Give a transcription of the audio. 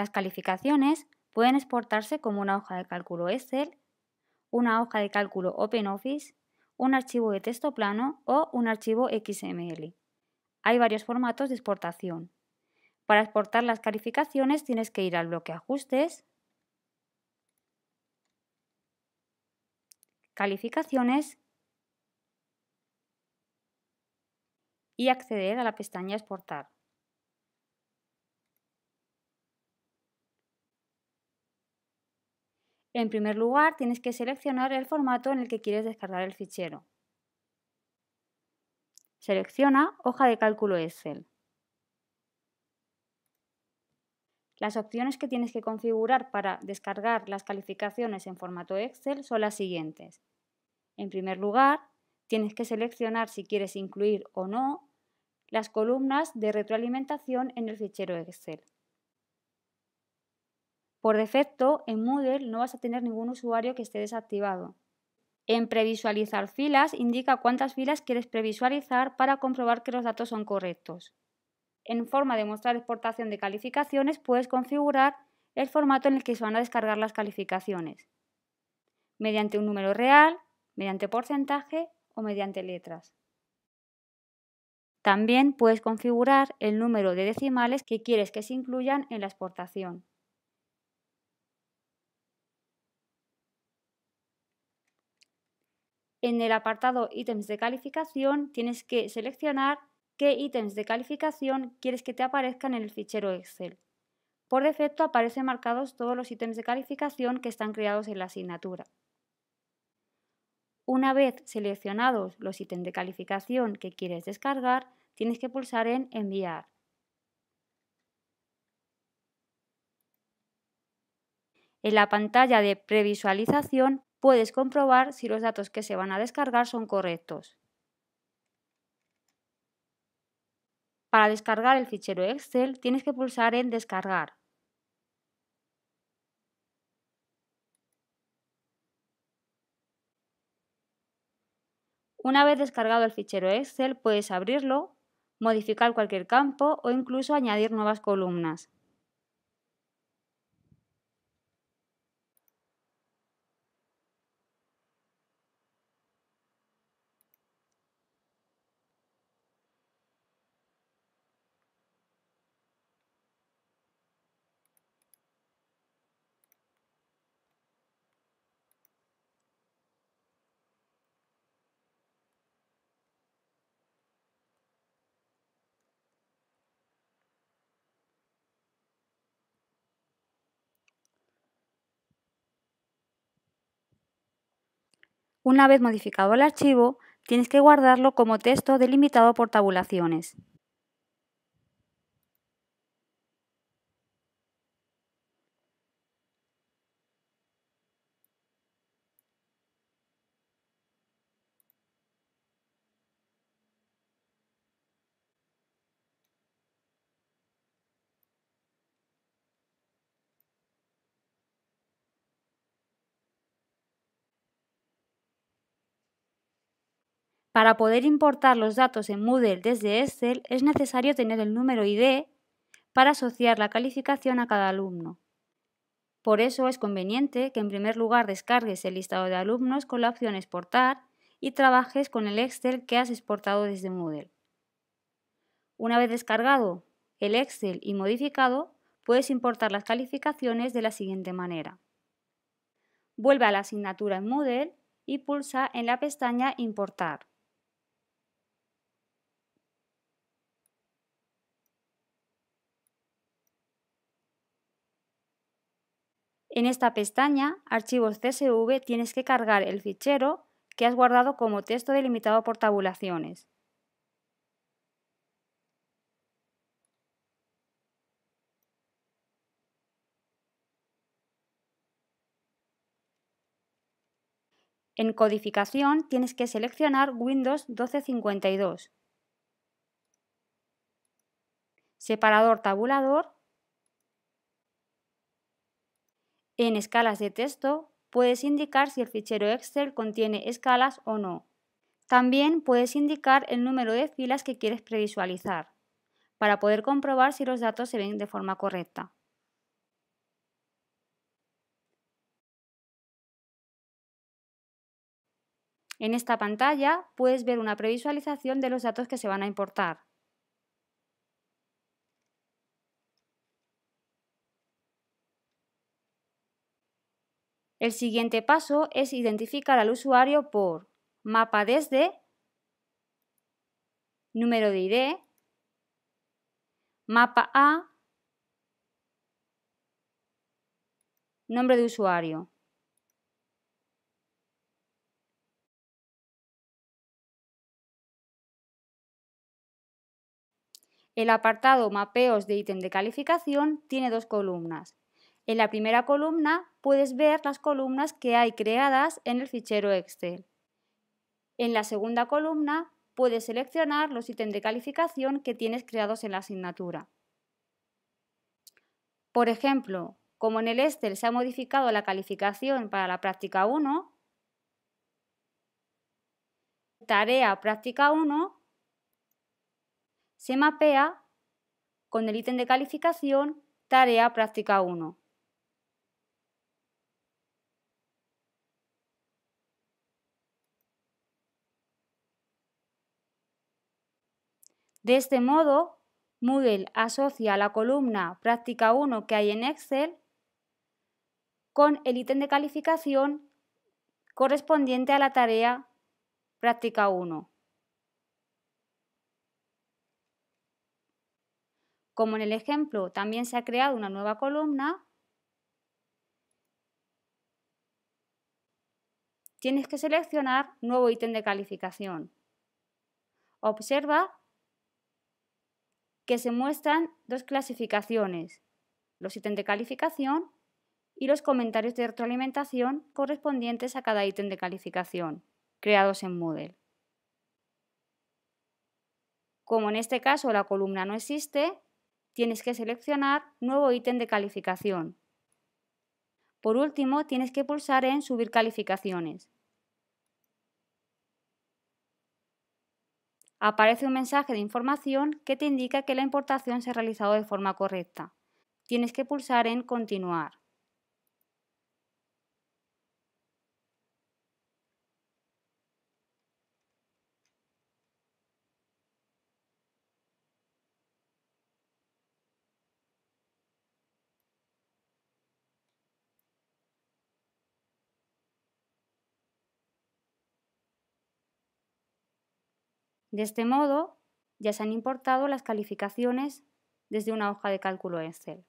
Las calificaciones pueden exportarse como una hoja de cálculo Excel, una hoja de cálculo OpenOffice, un archivo de texto plano o un archivo XML. Hay varios formatos de exportación. Para exportar las calificaciones tienes que ir al bloque Ajustes, Calificaciones y acceder a la pestaña Exportar. En primer lugar, tienes que seleccionar el formato en el que quieres descargar el fichero. Selecciona Hoja de cálculo Excel. Las opciones que tienes que configurar para descargar las calificaciones en formato Excel son las siguientes. En primer lugar, tienes que seleccionar si quieres incluir o no las columnas de retroalimentación en el fichero Excel. Por defecto, en Moodle no vas a tener ningún usuario que esté desactivado. En previsualizar filas indica cuántas filas quieres previsualizar para comprobar que los datos son correctos. En forma de mostrar exportación de calificaciones puedes configurar el formato en el que se van a descargar las calificaciones, mediante un número real, mediante porcentaje o mediante letras. También puedes configurar el número de decimales que quieres que se incluyan en la exportación. En el apartado ítems de calificación tienes que seleccionar qué ítems de calificación quieres que te aparezcan en el fichero Excel. Por defecto aparecen marcados todos los ítems de calificación que están creados en la asignatura. Una vez seleccionados los ítems de calificación que quieres descargar, tienes que pulsar en Enviar. En la pantalla de previsualización puedes comprobar si los datos que se van a descargar son correctos. Para descargar el fichero Excel tienes que pulsar en Descargar. Una vez descargado el fichero Excel puedes abrirlo, modificar cualquier campo o incluso añadir nuevas columnas. Una vez modificado el archivo, tienes que guardarlo como texto delimitado por tabulaciones. Para poder importar los datos en Moodle desde Excel es necesario tener el número ID para asociar la calificación a cada alumno. Por eso es conveniente que en primer lugar descargues el listado de alumnos con la opción Exportar y trabajes con el Excel que has exportado desde Moodle. Una vez descargado el Excel y modificado, puedes importar las calificaciones de la siguiente manera. Vuelve a la asignatura en Moodle y pulsa en la pestaña Importar. En esta pestaña, Archivos CSV, tienes que cargar el fichero que has guardado como texto delimitado por tabulaciones. En codificación tienes que seleccionar Windows 1252, separador tabulador En escalas de texto, puedes indicar si el fichero Excel contiene escalas o no. También puedes indicar el número de filas que quieres previsualizar, para poder comprobar si los datos se ven de forma correcta. En esta pantalla puedes ver una previsualización de los datos que se van a importar. El siguiente paso es identificar al usuario por mapa desde, número de ID, mapa A, nombre de usuario. El apartado Mapeos de ítem de calificación tiene dos columnas, en la primera columna puedes ver las columnas que hay creadas en el fichero Excel. En la segunda columna puedes seleccionar los ítems de calificación que tienes creados en la asignatura. Por ejemplo, como en el Excel se ha modificado la calificación para la práctica 1, tarea práctica 1 se mapea con el ítem de calificación tarea práctica 1. De este modo, Moodle asocia la columna práctica 1 que hay en Excel con el ítem de calificación correspondiente a la tarea práctica 1. Como en el ejemplo también se ha creado una nueva columna, tienes que seleccionar nuevo ítem de calificación. Observa que se muestran dos clasificaciones, los ítems de calificación y los comentarios de retroalimentación correspondientes a cada ítem de calificación, creados en Moodle. Como en este caso la columna no existe, tienes que seleccionar Nuevo ítem de calificación. Por último, tienes que pulsar en Subir calificaciones. aparece un mensaje de información que te indica que la importación se ha realizado de forma correcta. Tienes que pulsar en Continuar. De este modo, ya se han importado las calificaciones desde una hoja de cálculo Excel.